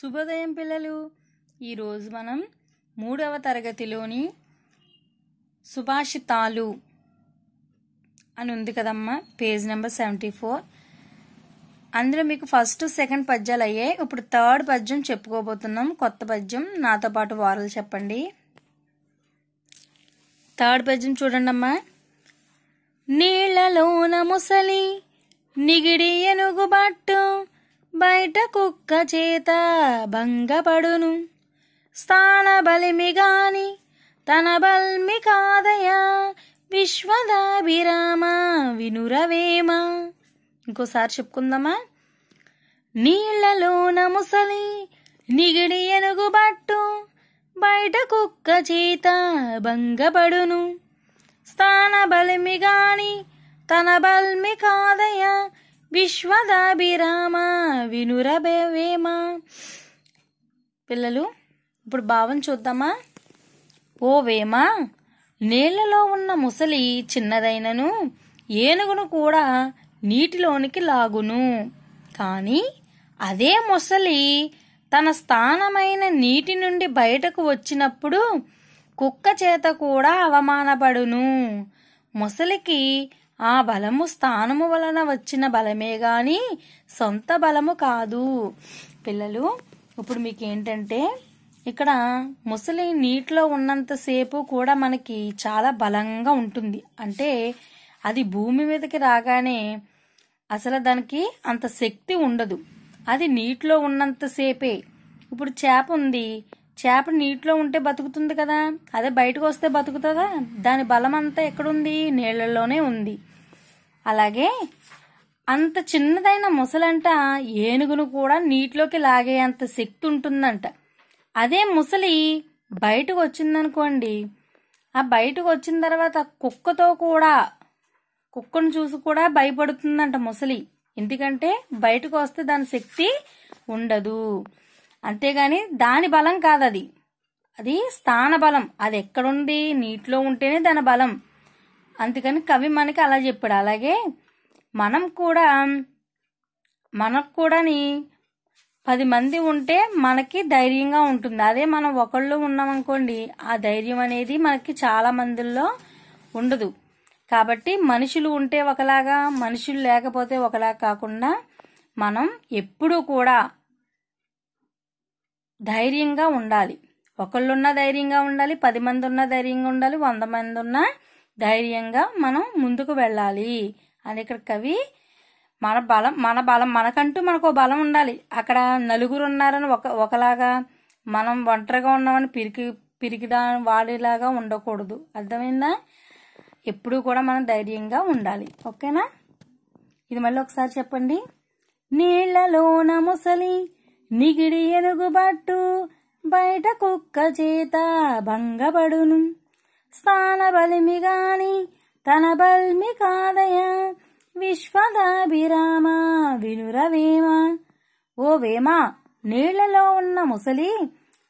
శుభోదయం పిల్లలు ఈరోజు మనం మూడవ తరగతిలోని సుభాషితాలు అని ఉంది కదమ్మా పేజ్ నెంబర్ సెవెంటీ ఫోర్ అందులో మీకు ఫస్ట్ సెకండ్ పద్యాలు అయ్యాయి ఇప్పుడు థర్డ్ పద్యం చెప్పుకోబోతున్నాం కొత్త పద్యం నాతో పాటు వారలు చెప్పండి థర్డ్ పద్యం చూడండమ్మా నీళ్లలోన ముసలి నిగిడి ఎనుగుబాటు బయట కుక్క చేత భంగపడును స్థాన బలిమి గాని తన బల్మి కాదయా విశ్వదాభిరామ వినురవేమ ఇంకోసారి చెప్పుకుందామా నీళ్లలోన ముసలి నిగిడి ఎనుగుబట్టు బయట కుక్క చేత భంగపడును స్థాన బలిమి గాని తన బల్మి కాదయా విశ్వదాభిరామ వినురవేమ పిల్లలు ఇప్పుడు భావం చూద్దామా ఓ వేమ నీళ్ళలో ఉన్న ముసలి చిన్నదైనను ఏనుగును కూడా నీటిలోనికి లాగును కానీ అదే ముసలి తన స్థానమైన నీటి నుండి బయటకు వచ్చినప్పుడు కుక్క చేత కూడా అవమానపడును ముసలికి ఆ బలము స్థానము వలన వచ్చిన బలమే గాని సొంత బలము కాదు పిల్లలు ఇప్పుడు మీకు ఏంటంటే ఇక్కడ ముసలి నీటిలో ఉన్నంతసేపు కూడా మనకి చాలా బలంగా ఉంటుంది అంటే అది భూమి మీదకి రాగానే అసలు దానికి అంత శక్తి ఉండదు అది నీటిలో ఉన్నంతసేపే ఇప్పుడు చేప ఉంది చేప నీటిలో ఉంటే బతుకుతుంది కదా అదే బయటకు వస్తే బతుకుతుందా దాని బలం అంతా ఎక్కడుంది నీళ్ళల్లోనే ఉంది అలాగే అంత చిన్నదైన ముసలంట ఏనుగును కూడా నీటిలోకి లాగేంత శక్తి ఉంటుందంట అదే ముసలి బయటకు వచ్చిందనుకోండి ఆ బయటకు వచ్చిన తర్వాత కుక్కతో కూడా కుక్కను చూసి కూడా భయపడుతుందంట ముసలి ఎందుకంటే బయటకు వస్తే దాని శక్తి ఉండదు అంతేగాని దాని బలం కాదు అది అది స్థాన బలం అది ఎక్కడుంది నీటిలో ఉంటేనే దాని బలం అందుకని కవి మనకి అలా చెప్పాడు అలాగే మనం కూడా మనకు కూడాని పది మంది ఉంటే మనకి ధైర్యంగా ఉంటుంది అదే మనం ఒకళ్ళు ఉన్నామనుకోండి ఆ ధైర్యం అనేది మనకి చాలా మందిల్లో ఉండదు కాబట్టి మనుషులు ఉంటే ఒకలాగా మనుషులు లేకపోతే ఒకలాగా కాకుండా మనం ఎప్పుడూ కూడా ధైర్యంగా ఉండాలి ఒకళ్ళున్న ధైర్యంగా ఉండాలి పది మంది ఉన్నా ధైర్యంగా ఉండాలి వంద మంది ఉన్నా ధైర్యంగా మనం ముందుకు వెళ్ళాలి అని ఇక్కడ కవి మన బలం మన బలం మనకంటూ మనకు బలం ఉండాలి అక్కడ నలుగురు ఉన్నారని ఒక ఒకలాగా మనం ఒంటరిగా ఉన్నామని పిరికి పిరికిదా వాడిలాగా ఉండకూడదు అర్థమైందా ఎప్పుడూ కూడా మనం ధైర్యంగా ఉండాలి ఓకేనా ఇది మళ్ళీ ఒకసారి చెప్పండి నీళ్లలో ముసలి నిగిడి ఎనుగుబట్టు బయట కుక్క చేత భంగపడును స్థాన బలిమి గాని తన బల్మి కాదయ విశ్వదాభిరామ వినురవేమ ఓ వేమ నీళ్లలో ఉన్న ముసలి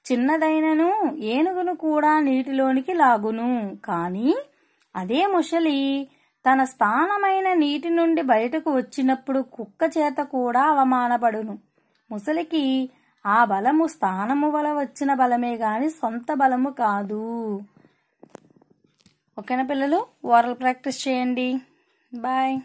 చిన్నదైనను ఏనుగును కూడా నీటిలోనికి లాగును కాని అదే ముసలి తన స్థానమైన నీటి నుండి బయటకు వచ్చినప్పుడు కుక్క చేత కూడా అవమానపడును ముసలికి ఆ బలము స్థానము వల వచ్చిన బలమే గాని సొంత బలము కాదు ఓకేనా పిల్లలు ఓరల్ ప్రాక్టీస్ చేయండి బాయ్